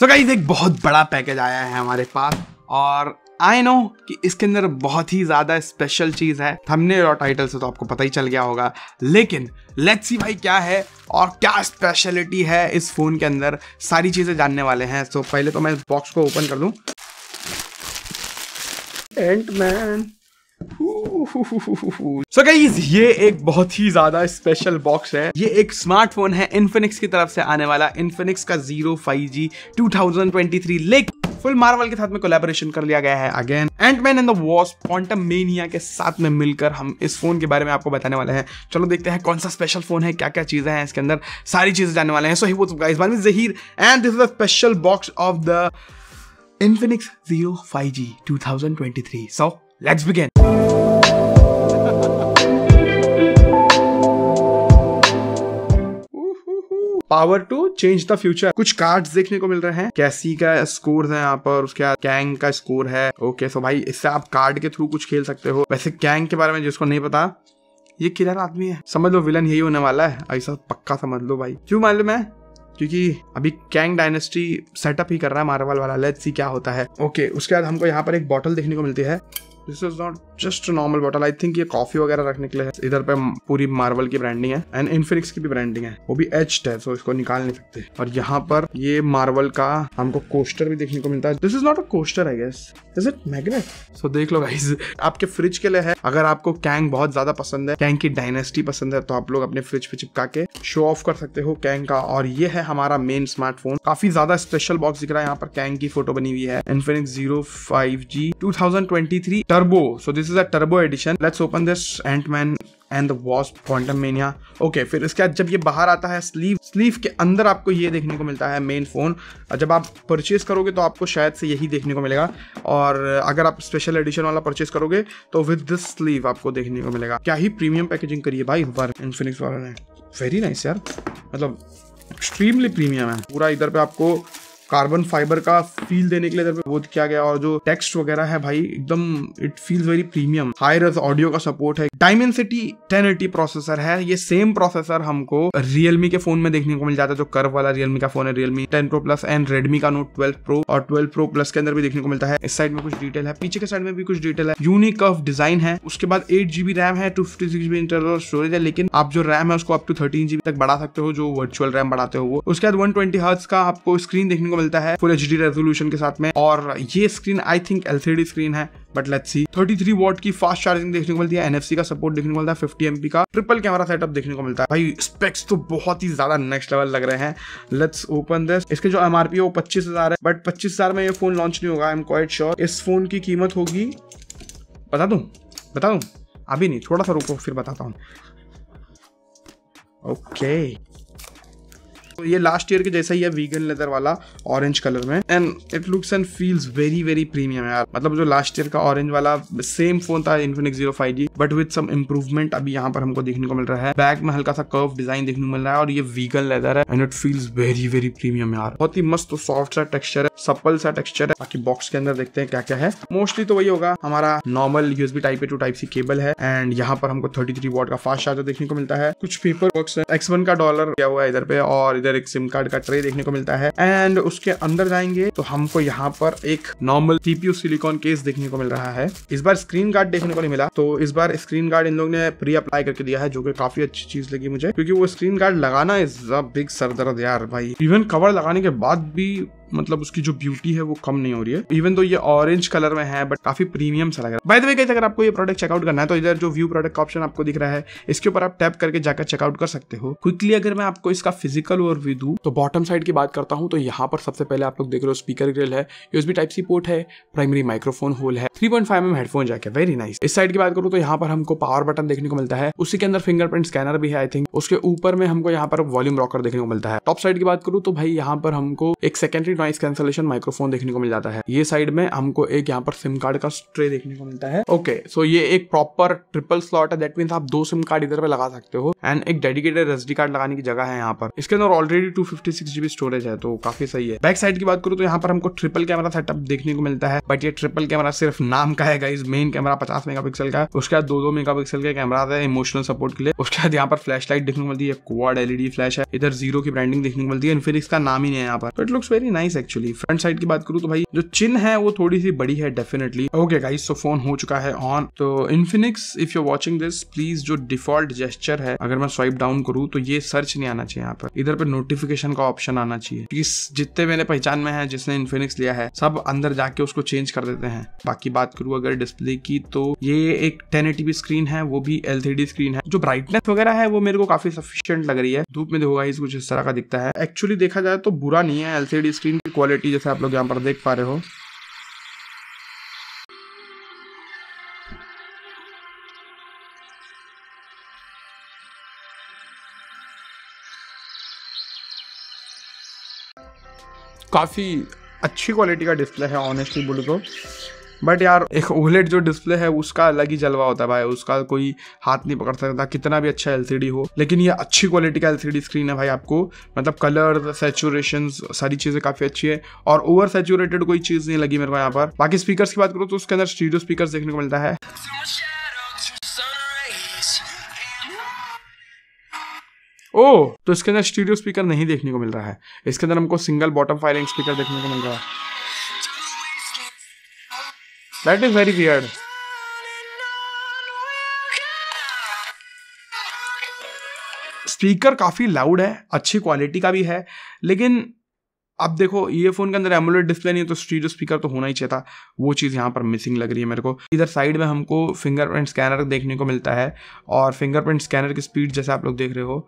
So guys एक बहुत बड़ा पैकेज आया है हमारे पास और आई नो कि इसके अंदर बहुत ही ज़्यादा स्पेशल चीज़ है थंबनेल और टाइटल से तो आपको पता ही चल गया होगा लेकिन लेट्स सी भाई क्या है और क्या स्पेशलिटी है इस फ़ोन के अंदर सारी चीज़ें जानने वाले हैं सो so, पहले तो मैं इस बॉक्स को ओपन कर लूँ एंटमैन सो गाइज ये एक बहुत ही ज्यादा स्पेशल बॉक्स है ये एक स्मार्टफोन है इन्फिनिक्स की तरफ से आने वाला इन्फिनिक्स का zero five G two thousand twenty three लेकिन फुल मार्वल के साथ में कोलेबोरेशन कर लिया गया है again Ant Man and the Wasp Quantumania के साथ में मिलकर हम इस फोन के बारे में आपको बताने वाले हैं चलो देखते हैं कौन सा स्पेशल फोन है क्या क्या चीजें हैं इसके अंदर सारी चीजें जानने वाले हैं सो ही वो गाइस मान Zaheer and this is the special box of the Infinix Zero 5G 2023. So let's begin power to change the future कुछ कार्ड देखने को मिल रहे हैं कैसी का स्कोर है यहाँ पर उसके बाद कैंग का स्कोर है ओके सो भाई इससे आप कार्ड के थ्रू कुछ खेल सकते हो वैसे कैंग के बारे में जिसको नहीं पता ये किलर आदमी है समझ लो विलन यही होने वाला है ऐसा पक्का समझ लो भाई क्यों मान लो मैं क्योंकि अभी कैंग डायनेस्टी सेटअप ही कर रहा है मार्वल वाला लेट्स सी क्या होता है ओके उसके बाद हमको यहाँ पर एक बॉटल देखने को मिलती है this is not just normal bottle I think ये कॉफी वगैरह रखने के लिए है इधर पे पूरी मार्बल की ब्रांडिंग है एंड इन्फिनिक्स की भी ब्रांडिंग है वो भी एच है सो इसको निकाल नहीं सकते और यहाँ पर ये मार्बल का हमको कोस्टर भी देखने को मिलता है this is not a coaster I guess is it magnet so देख लो गाइज आपके फ्रिज के लिए है अगर आपको कैंग बहुत ज्यादा पसंद है कैंग की डायनेस्टी पसंद है तो आप लोग अपने फ्रिज पे चिपका के शो ऑफ कर सकते हो कैंग का और ये है हमारा मेन स्मार्टफोन काफी ज्यादा स्पेशल बॉक्स दिख रहा है यहाँ पर कैंग की फोटो बनी हुई है Infinix zero five G two thousand twenty three Turbo. So this is a Turbo edition. Let's open this Ant-Man and the Wasp Quantumania okay फिर इसके बाद जब ये बाहर आता है स्लीव स्लीव के अंदर आपको ये देखने को मिलता है मेन फ़ोन जब आप परचेज़ करोगे तो आपको शायद से यही देखने को मिलेगा और अगर आप स्पेशल एडिशन वाला परचेज़ करोगे तो विद दिस स्लीव आपको देखने को मिलेगा क्या ही प्रीमियम पैकेजिंग करिए भाई वर्क इन्फिनिक्स वाला ने वेरी नाइस यार मतलब एक्सट्रीमली प्रीमियम है पूरा इधर पे आपको कार्बन फाइबर का फील देने के लिए इधर पे बोध किया गया और जो टेक्स्ट वगैरह है भाई एकदम it feels very premium high res audio का सपोर्ट है सिटी टेन प्रोसेसर है ये सेम प्रोसेसर हमको रियलमी के फोन में देखने को मिल जाता है जो कर्व वाला रियलमी का फोन है Realme ten pro plus and Redmi का नोट ट्वेल्व प्रो और ट्वेल्व प्रो प्लस के अंदर भी देखने को मिलता है इस साइड में कुछ डिटेल है पीछे के साइड में भी कुछ डिटेल है यूनिक ऑफ डिजाइन है उसके बाद एट जीबी रैम है two fifty six GB internal storage है लेकिन आप जो रैम है उसको अप टू थर्टीन जीबी तक बढ़ा सकते हो जो वर्चुअल रैम बढ़ाते हो वो उसके बाद वन ट्वेंटी का आपको स्क्रीन देखने को मिलता है फुल एच रेजोल्यूशन के साथ में और ये screen I think LCD screen है बट लेट सी 33 वॉट की फास्ट चार्जिंग देखने को मिलती है एनएफसी का सपोर्ट देखने को मिलता है 50 एमपी का ट्रिपल कैमरा सेटअप देखने को मिलता है भाई स्पेक्स तो बहुत ही ज्यादा नेक्स्ट लेवल लग रहे हैं लेट्स ओपन दिस इसके जो एमआरपी है वो पच्चीस हजार है बट पच्चीस हजार में ये फोन लॉन्च नहीं होगा आई एम क्वाइट श्योर इस फोन की कीमत होगी बता दू बता दू अभी नहीं थोड़ा सा रुको फिर बताता हूँ ओके okay. तो ये लास्ट ईयर के जैसा ही है वीगन लेदर वाला ऑरेंज कलर में and it looks and feels very very premium यार मतलब जो लास्ट ईयर का ऑरेंज वाला सेम फोन था Infinix zero five G but with some improvement अभी यहाँ पर हमको देखने को मिल रहा है बैक में हल्का सा कर्व डिजाइन देखने को मिल रहा है और ये वीगन लेदर है and it feels very very premium यार बहुत ही मस्त सॉफ्ट सा टेक्स्चर है सप्पल सा टेक्स्चर है बाकी बॉक्स के अंदर देखते हैं क्या क्या है मोस्टली तो वही होगा हमारा normal USB type A to type C cable है एंड यहाँ पर हमको थर्टी थ्री वॉट का फास्ट चार्जर देखने को मिलता है कुछ पेपर वर्क एक्स वन का डॉलर किया हुआ है इधर पे और इधर इधर एक सिम कार्ड का ट्रे देखने को मिलता है एंड उसके अंदर जाएंगे तो हमको यहाँ पर एक नॉर्मल टीपीयू सिलिकॉन केस देखने को मिल रहा है इस बार स्क्रीन गार्ड देखने को नहीं मिला तो इस बार स्क्रीन गार्ड इन लोग ने प्री अप्लाई करके दिया है जो कि काफी अच्छी चीज लगी मुझे क्योंकि वो स्क्रीन गार्ड लगाना इज अ बिग सरदर्द यार भाई इवन कवर लगाने के बाद भी मतलब उसकी जो ब्यूटी है वो कम नहीं हो रही है इवन तो ये ऑरेंज कलर में है बट काफी प्रीमियम सा लग रहा है बाय द वे गाइस अगर आपको ये प्रोडक्ट चेकआउट करना है तो इधर जो व्यू प्रोडक्ट का ऑप्शन आपको दिख रहा है इसके ऊपर आप टैप करके जाकर चेकआउट कर सकते हो क्विकली अगर मैं आपको इसका फिजिकल व्यू दू तो बॉटम साइड की बात करता हूँ तो यहाँ पर सबसे पहले आप लोग देख रहे हो स्पीकर ग्रिल है यूएसबी टाइप सी पोर्ट है प्राइमरी माइक्रोफोन होल है three point five M headphone जाके वेरी नाइस इस साइड की बात करूँ तो यहाँ पर हमको पावर बटन देखने को मिलता है उसी के अंदर फिंगरप्रिंट स्कैनर भी है आई थिंक उसके ऊपर में हमको यहाँ पर वॉल्यूम रॉकर देखने को मिलता है टॉप साइड की बात करूँ तो भाई यहाँ पर हमको एक सेकेंडरी नॉइस कैंसलेशन माइक्रोफोन देखने को मिल जाता है ये साइड में हमको एक यहाँ पर सिम कार्ड का स्ट्रे देखने को मिलता है ओके okay, सो so ये एक प्रॉपर ट्रिपल स्लॉट है दैट मीन आप दो सिम कार्ड इधर पे लगा सकते हो एंड एक डेडिकेटेड एस कार्ड लगाने की जगह है यहाँ पर इसके अंदर ऑलरेडी टू स्टोरेज है तो काफी सही है बैक साइड की बात करूँ तो यहाँ पर हमको ट्रिपल कैमरा सेटअप देखने को मिलता है बट ये ट्रिपल कैमरा सिर्फ नाम का है इस मेन कैमरा पचास मेगा का है उसके बाद दो दो मेगा पिक्सल का कैमरा है इमोशनल सपोर्ट के लिए उसके बाद यहाँ पर फ्लैश लाइट देखने को मिलती है क्वाड एलईडी फ्लैश है इधर जीरो की ब्रांडिंग देखने को मिलती है इन्फिनिक्स का नाम ही नहीं है यहाँ पर it looks very nice nice actually front side की बात करूँ तो भाई जो चिन है वो थोड़ी सी बड़ी है डेफिनेटली ओके गाइस तो फोन हो चुका है ऑन तो Infinix if you watching this please जो डिफॉल्ट जेस्चर है अगर मैं स्वाइप डाउन करूँ तो ये सर्च नहीं आना चाहिए यहाँ पर इधर पर नोटिफिकेशन का ऑप्शन आना चाहिए क्योंकि जितने मेरे पहचान में है जिसने इन्फिनिक्स लिया है सब अंदर जाके उसको चेंज कर देते हैं बाकी बात करूँ अगर डिस्प्ले की तो ये एक टेन स्क्रीन है वो भी एल स्क्रीन है जो ब्राइटनेस वगैरह है वो मेरे को काफी सफिशियंट लग रही है धूप में देखो इस कुछ इस तरह का दिखता है एक्चुअली देखा जाए तो बुरा नहीं है एलसीडी स्क्रीन की क्वालिटी जैसे आप लोग यहाँ पर देख पा रहे हो काफ़ी अच्छी क्वालिटी का डिस्प्ले है ऑनेस्टली बोलूँ तो बट यार एक ओलेट जो डिस्प्ले है उसका अलग ही जलवा होता है भाई उसका कोई हाथ नहीं पकड़ सकता कितना भी अच्छा एलसीडी हो लेकिन ये अच्छी क्वालिटी का एलसीडी स्क्रीन है भाई आपको मतलब कलर सेचुरेशन सारी चीज़ें काफ़ी अच्छी है और ओवर सेचुरेटेड कोई चीज़ नहीं लगी मेरे को यहाँ पर बाकी स्पीकर की बात करूँ तो उसके अंदर स्टीडियो स्पीकर देखने को मिलता है ओ तो इसके अंदर स्टूडियो स्पीकर नहीं देखने को मिल रहा है इसके अंदर हमको सिंगल बॉटम फायरिंग स्पीकर देखने को मिल रहा है That is very weird. Speaker काफ़ी लाउड है अच्छी क्वालिटी का भी है लेकिन अब देखो ये फ़ोन के अंदर एमोलेट डिस्प्ले नहीं है तो स्ट्रीट स्पीकर तो होना ही चाहिए था वो चीज़ यहाँ पर मिसिंग लग रही है मेरे को इधर साइड में हमको फिंगरप्रिंट स्कैनर देखने को मिलता है और फिंगरप्रिंट स्कैनर की स्पीड जैसे आप लोग देख रहे हो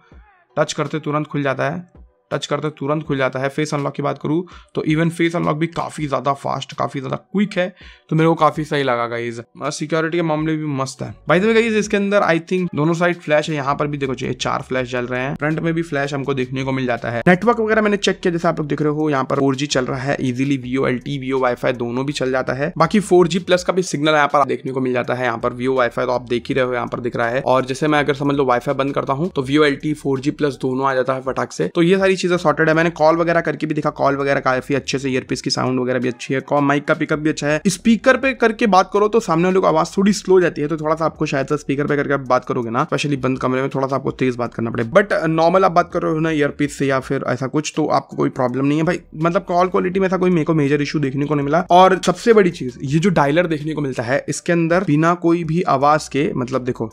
टच करते तुरंत खुल जाता है टच करते तुरंत खुल जाता है फेस अनलॉक की बात करूँ तो इवन फेस अनलॉक भी काफ़ी ज़्यादा फास्ट काफ़ी ज़्यादा क्विक है तो मेरे को काफ़ी सही लगा गाइज सिक्योरिटी के मामले भी मस्त है भाई द गाइज इसके अंदर आई थिंक दोनों साइड फ्लैश है यहाँ पर भी देखो चाहिए चार फ्लैश जल रहे हैं फ्रंट में भी फ्लैश हमको देखने को मिल जाता है नेटवर्क वगैरह मैंने चेक किया जैसे आप लोग देख रहे हो यहाँ पर फोर चल रहा है easily VoLTE VoWiFi दोनों भी चल जाता है बाकी फोर प्लस का भी सिग्नल यहाँ पर देखने को मिल जाता है यहाँ पर वीओ वाईफाई तो आप देख ही रहे हो यहाँ पर दिख रहा है और जैसे मैं अगर समझ लो वाईफाई बंद करता हूँ तो VoLTE four G plus दोनों आ जाता है फटाक से तो ये सारी चीज़ें सॉर्टेड है मैंने कॉल वगैरह करके भी देखा कॉल वगैरह काफी अच्छे से ईयरपीस की साउंड वगैरह भी अच्छी है कॉल माइक का पिकअप भी अच्छा है स्पीकर पे करके बात करो तो सामने वाले को आवाज थोड़ी स्लो जाती है तो थोड़ा सा आपको शायद से स्पीकर पे करके बात करोगे ना स्पेशली बंद कमरे में थोड़ा सा आपको तेज बात करना पड़े बट नॉर्मल आप बात करो ना ईयरपीस से या फिर ऐसा कुछ तो आपको कोई प्रॉब्लम नहीं है भाई मतलब कॉल क्वालिटी में ऐसा कोई मेरे को मेजर इशू देखने को नहीं मिला और सबसे बड़ी चीज ये जो डायलर देखने को मिलता है इसके अंदर बिना कोई भी आवाज के मतलब देखो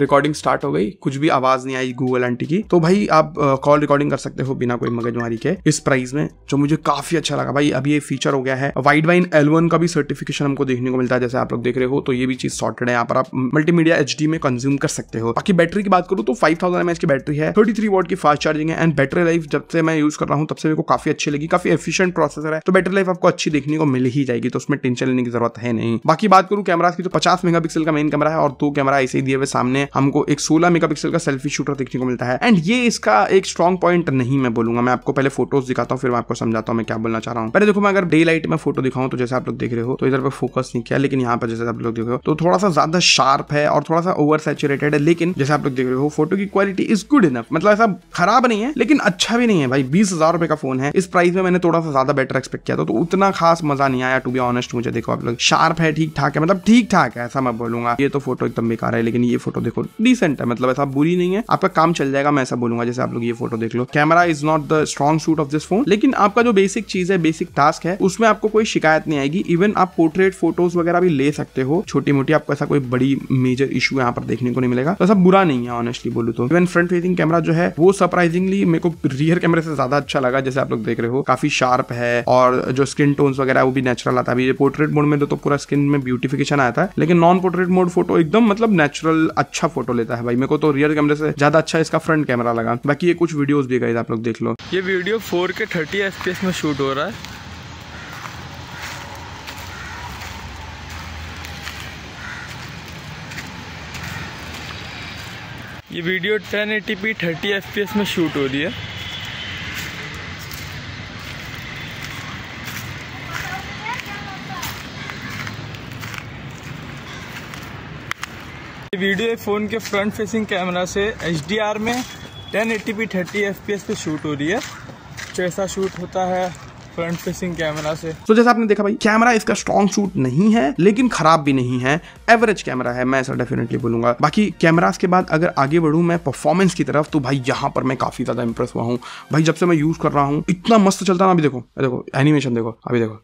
रिकॉर्डिंग स्टार्ट हो गई कुछ भी आवाज नहीं आई गूगल आंटी की तो भाई आप कॉल रिकॉर्डिंग कर सकते हो बिना कोई मगजमारी के इस प्राइस में जो मुझे काफी अच्छा लगा भाई अब ये फीचर हो गया है वाइड वाइन एल का भी सर्टिफिकेशन हमको देखने को मिलता है जैसे आप लोग देख रहे हो तो ये भी चीज सॉर्टेड है यहाँ पर आप मल्टीमीडिया एच में कंज्यूम कर सकते हो बाकी बैटरी की बात करूँ तो फाइव थाउजेंड की बैटरी है थर्टी थ्री की फास्ट चार्जिंग है एंड बैटरी लाइफ जब से मैं यूज कर रहा हूँ तब से मेरे को काफी अच्छी लगी काफी एफिशियंट प्रोसेसर है तो बैटरी लाइफ आपको अच्छी देखने को मिल ही जाएगी तो उसमें टेंशन लेने की जरूरत है नहीं बाकी बात करूँ कैमराज की तो पचास मेगा का मेन कैमरा है और दो कैमरा ऐसे ही दिए हुए सामने हमको एक सोलह मेगापिक्सल का सेल्फी शूटर देखने को मिलता है एंड ये इसका एक स्ट्रॉन्ग पॉइंट नहीं मैं बोलूंगा मैं आपको पहले फोटोज दिखाता हूँ फिर मैं आपको समझाता हूँ मैं क्या बोलना चाह रहा हूँ पहले देखो मैं अगर डे लाइट में फोटो दिखाऊँ तो जैसे आप लोग देख रहे हो तो इधर पर फोकस नहीं किया लेकिन यहाँ पर जैसे आप लोग देख रहे हो तो थोड़ा सा ज्यादा शार्प है और थोड़ा सा ओवर सेचुरेटेड है लेकिन जैसे आप लोग देख रहे हो फोटो की क्वालिटी इज गुड इनफ मतलब ऐसा खराब नहीं है लेकिन अच्छा भी नहीं है भाई बीस हजार रुपए का फोन है इस प्राइस में मैंने थोड़ा सा ज्यादा बेटर एक्सपेक्ट किया था तो उतना खास मजा नहीं आया टू बी ऑनेस्ट मुझे देखो आप लोग शार्प है ठीक ठाक है मतलब ठीक ठाक है ऐसा मैं बोलूंगा ये तो फोटो एकदम बेकार है लेकिन ये फोटो देखो आपको डिसेंट है मतलब ऐसा बुरी नहीं है आपका काम चल जाएगा मैं ऐसा बोलूंगा जैसे आप लोग ये फोटो देख लो camera is not the strong suit of this phone लेकिन आपका जो बेसिक चीज है बेसिक टास्क है उसमें आपको कोई शिकायत नहीं आएगी इवन आप पोर्ट्रेट फोटोज वगैरह भी ले सकते हो छोटी मोटी आपको ऐसा कोई बड़ी मेजर इशू यहाँ पर देखने को नहीं मिलेगा तो ऐसा बुरा नहीं है ऑनेस्टली बोलू तो इवन फ्रंट फेसिंग कैमरा जो है वो सरप्राइजिंगली मेरे को रियर कैमरे से ज्यादा अच्छा लगा जैसे आप लोग देख रहे हो काफी शार्प है और जो स्किन टोन वगैरह वो भी नेचुरल आता है पोर्ट्रेट मोड में तो, तो पूरा स्किन में ब्यूटिफिकेशन आया था लेकिन नॉन पोर्ट्रेट मोड फोटो एकदम मतलब नेचुरल अच्छा अच्छा फोटो लेता है भाई मेरे को तो रियर कैमरे से ज्यादा अच्छा इसका फ्रंट कैमरा लगा बाकी ये कुछ वीडियोस भी गए आप लोग देख लो ये video four K thirty F में शूट हो रहा है ये वीडियो 1080p 30 fps में शूट हो रही है वीडियो फ़ोन के फ्रंट फेसिंग कैमरा से एच में टेन 1080p 30fps पे शूट हो रही है तो ऐसा शूट होता है फ्रंट फेसिंग कैमरा से तो जैसा आपने देखा भाई कैमरा इसका स्ट्रॉन्ग शूट नहीं है लेकिन खराब भी नहीं है एवरेज कैमरा है मैं ऐसा डेफिनेटली बोलूंगा बाकी कैमरास के बाद अगर आगे बढ़ू मैं परफॉर्मेंस की तरफ तो भाई यहाँ पर मैं काफी ज्यादा इंप्रेस हुआ हूँ भाई जब से मैं यूज कर रहा हूँ इतना मस्त चलता ना अभी देखो देखो एनिमेशन देखो अभी देखो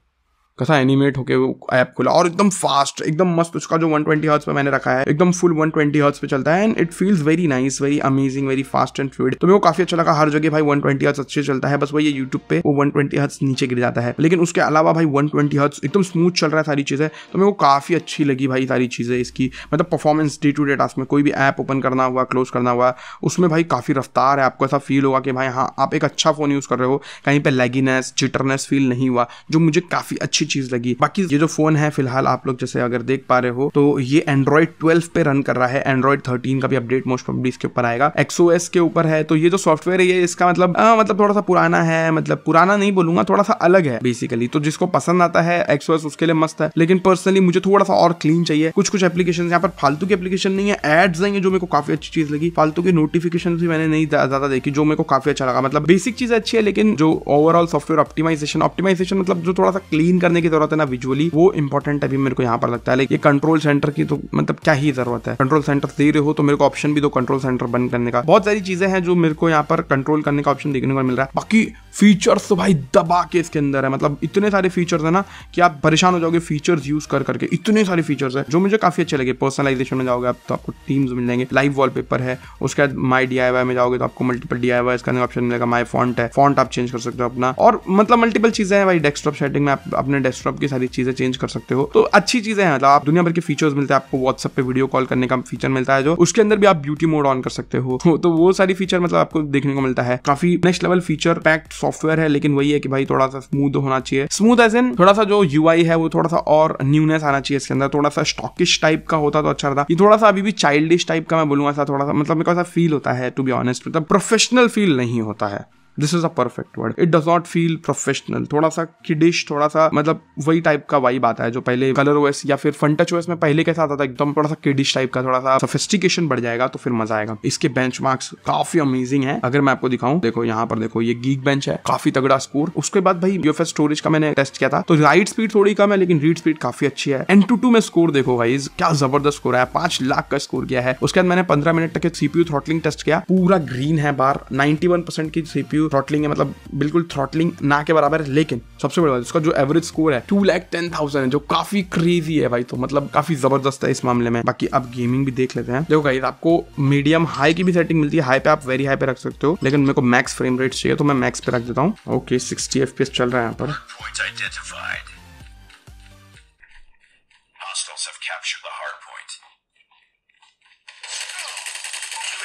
कैसा एनिमेट होके वो ऐप खुला और एकदम फास्ट एकदम मस्त उसका जो 120 ट्वेंटी हर्ट्स पे मैंने रखा है एकदम फुल 120 ट्वेंटी हर्ट्स पे चलता है and it feels very nice very amazing very fast and fluid तो मेरे को काफी अच्छा लगा हर जगह भाई 120 ट्वेंटी हर्ट्स अच्छे चलता है बस वही यूट्यूब पे वो 120 ट्वेंटी हर्ट्स नीचे गिर जाता है लेकिन उसके अलावा भाई वन ट्वेंटी हर्ट्स एकदम स्मूथ चल रहा है सारी चीज़ें तो मेरे को काफ़ी अच्छी लगी भाई सारी चीज़ें इसकी मतलब performance day to day task में कोई भी ऐप ओपन करना हुआ क्लोज करना हुआ उसमें भाई काफ़ी रफ्तार है आपको ऐसा फील होगा कि भाई हाँ आप एक अच्छा फ़ोन यूज़ कर रहे हो कहीं पर लेगीनेस चिटरनेस फील नहीं हुआ जो मुझे काफ़ी अच्छी अच्छी चीज लगी बाकी ये जो फोन है फिलहाल आप लोग जैसे अगर देख पा रहे हो तो ये एंड्रॉइड ट्वेल्व पे रन कर रहा है एंड्रॉइड थर्टीन का भी अपडेट मोस्ट पब्लिक इसके ऊपर आएगा एक्सओ के ऊपर है तो ये जो सॉफ्टवेयर है ये इसका मतलब आ, मतलब थोड़ा सा पुराना है मतलब पुराना नहीं बोलूंगा थोड़ा सा अलग है बेसिकली तो जिसको पसंद आता है एक्सओ उसके लिए मस्त है लेकिन पर्सनली मुझे थोड़ा सा और क्लीन चाहिए कुछ कुछ एप्लीकेशन यहाँ पर फालतू की एप्लीकेशन नहीं है एड्स नहीं है जो मेरे को काफी अच्छी चीज लगी फालतू की नोटिफिकेशन भी मैंने नहीं ज्यादा देखी जो मेरे को काफी अच्छा लगा मतलब बेसिक चीज अच्छी है लेकिन जो ओवरऑल सॉफ्टवेयर ऑप्टिमाइजेशन ऑप्टिमाइजेशन मतलब जो थोड़ा सा क्लीन करने करने की जरूरत है ना विजुअली वो इंपॉर्टेंट अभी मेरे को यहाँ पर लगता है लेकिन कंट्रोल सेंटर की तो मतलब क्या ही जरूरत है कंट्रोल सेंटर दे रहे हो तो मेरे को ऑप्शन भी दो कंट्रोल सेंटर बंद करने का बहुत सारी चीजें हैं जो मेरे को यहाँ पर कंट्रोल करने का ऑप्शन देखने को मिल रहा है बाकी फीचर्स तो भाई दबा के इसके अंदर है मतलब इतने सारे फीचर्स है ना कि आप परेशान हो जाओगे फीचर्स यूज कर करके इतने सारे फीचर्स है जो मुझे काफी अच्छे लगे पर्सनलाइजेशन में जाओगे आप तो आपको टीम्स मिल जाएंगे लाइव वॉलपेपर है उसके बाद माई डी में जाओगे तो आपको मल्टीपल डी करने का ऑप्शन मिलेगा माई फॉन्ट है फॉन्ट आप चेंज कर सकते हो अपना और मतलब मल्टीपल चीजें हैं भाई डेस्कटॉप सेटिंग में आप अपने डेस्कटॉप की सारी चीजें चेंज कर सकते हो तो अच्छी चीजें हैं मतलब आप दुनिया भर के फीचर्स मिलते हैं आपको व्हाट्सएप पे वीडियो कॉल करने का फीचर मिलता है जो उसके अंदर भी आप ब्यूटी मोड ऑन कर सकते हो तो वो सारी फीचर मतलब आपको देखने को मिलता है काफी next level feature packed software है लेकिन वही है कि भाई थोड़ा सा स्मूथ होना चाहिए स्मूथ एज इन थोड़ा सा जो यू है वो थोड़ा सा और न्यूनेस आना चाहिए इसके अंदर थोड़ा सा स्टॉकिश टाइप का होता तो अच्छा रहता ये थोड़ा सा अभी भी चाइल्डिश टाइप का मैं बोलूंगा ऐसा थोड़ा सा मतलब मेरे को ऐसा फील होता है टू बी ऑनेस्ट मतलब प्रोफेशनल फील नहीं होता है this is a perfect word it does not feel professional थोड़ा सा किडिश थोड़ा सा मतलब वही टाइप का वाइब आता है जो पहले कलर ओएस या फिर फन टच ओएस में पहले कैसा आता था एकदम थोड़ा सा किडिश टाइप का थोड़ा सा सोफिस्टिकेशन बढ़ जाएगा तो फिर मजा आएगा इसके बेंच मार्क्स काफी अमेजिंग है अगर मैं आपको दिखाऊं देखो यहाँ पर देखो ये गीक बेंच है काफी तगड़ा स्कोर उसके बाद भाई एस स्टोरेज का मैंने टेस्ट किया था तो राइट स्पीड थोड़ी कम है लेकिन रीड स्पीड काफी अच्छी है एन टू टू में स्कोर देखो भाई क्या जबरदस्त स्कोर है पांच लाख का स्कोर किया है उसके बाद मैंने पंद्रह मिनट तक सीपीयू थ्रॉटलिंग टेस्ट किया पूरा ग्रीन है बार नाइनटी की सीपीयू जो थ्रॉटलिंग है मतलब बिल्कुल थ्रॉटलिंग ना के बराबर है लेकिन सबसे बड़ी बात उसका जो एवरेज स्कोर है टू लैख टेन थाउजेंड है जो काफी क्रेजी है भाई तो मतलब काफी जबरदस्त है इस मामले में बाकी आप गेमिंग भी देख लेते हैं देखो गाइस आपको मीडियम हाई की भी सेटिंग मिलती है हाई पे आप वेरी हाई पे रख सकते हो लेकिन मेरे को मैक्स फ्रेम रेट चाहिए तो मैं मैक्स पे रख देता हूँ ओके सिक्सटी एफ चल रहा है यहाँ पर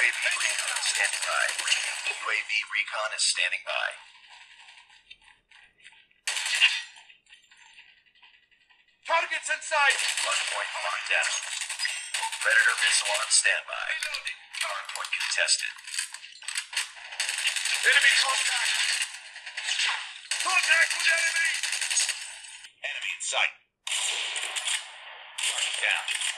UAV recon standing by. UAV recon is standing by. Targets inside! One point locked down. Predator missile on standby. Target point contested. Enemy contact! Contact with enemy! Enemy in sight. Target down.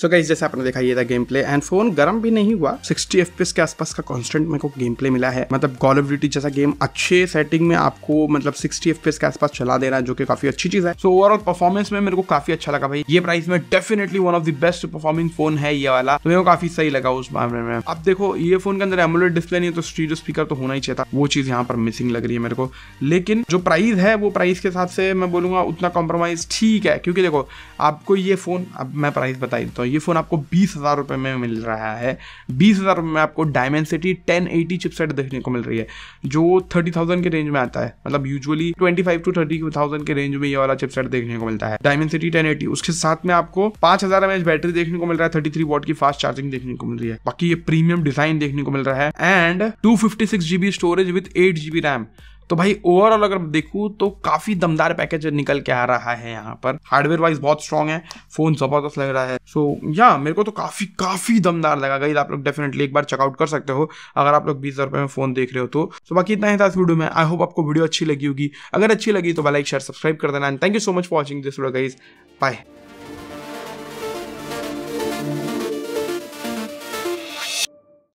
So guys जैसे आपने देखा ये था game play and phone गर्म भी नहीं हुआ 60 FPS के आसपास का कॉन्स्टेंट मेरे को गेम प्ले मिला है मतलब कॉल ऑफ ड्यूटी जैसा गेम अच्छे सेटिंग में आपको मतलब 60 एफपीएस के आसपास चला दे रहा है जो कि काफी अच्छी चीज है सो ओवरऑल परफॉर्मेंस में मेरे को काफी अच्छा लगा भाई ये प्राइस में definitely one of the best performing phone है ये वाला तो मेरे को काफी सही लगा उस मामले में अब देखो ये फोन के अंदर एमुलेट डिस्प्ले नहीं है तो स्टीरियो स्पीकर तो होना ही चाहिए था वो चीज यहाँ पर मिसिंग लग रही है मेरे को लेकिन जो प्राइस है वो प्राइस के हिसाब से मैं बोलूंगा उतना कॉम्प्रोमाइज ठीक है क्योंकि देखो आपको ये फोन अब मैं प्राइस बताई तो हूँ तो ये फ़ोन आपको बीस हज़ार रुपये में मिल रहा है बीस हज़ार रुपये में आपको Dimensity ten eighty chipset देखने को मिल रही है जो थर्टी थाउजेंड के रेंज में आता है मतलब usually twenty five to thirty thousand के रेंज में ये वाला चिपसेट देखने को मिलता है डायमेंड सिटी टेन एटी उसके साथ में आपको पाँच हज़ार एम बैटरी देखने को मिल रहा है थर्टी थ्री वॉट की फास्ट चार्जिंग देखने को मिल रही है बाकी ये प्रीमियम डिज़ाइन देखने को मिल रहा है and two fifty six GB storage with eight GB RAM तो भाई ओवरऑल अगर देखूँ तो काफ़ी दमदार पैकेज निकल के आ रहा है यहाँ पर हार्डवेयर वाइज बहुत स्ट्रॉन्ग है फोन जबरदस्त लग रहा है सो so, या मेरे को तो काफ़ी काफ़ी दमदार लगा गई आप लोग डेफिनेटली एक बार चेकआउट कर सकते हो अगर आप लोग बीस हज़ार में फ़ोन देख रहे हो तो सो so, बाकी इतना ही था इस वीडियो में आई होप आपको वीडियो अच्छी लगी होगी अगर अच्छी लगी तो लाइक शेयर सब्सक्राइब कर देना and thank you so much for watching this video guys bye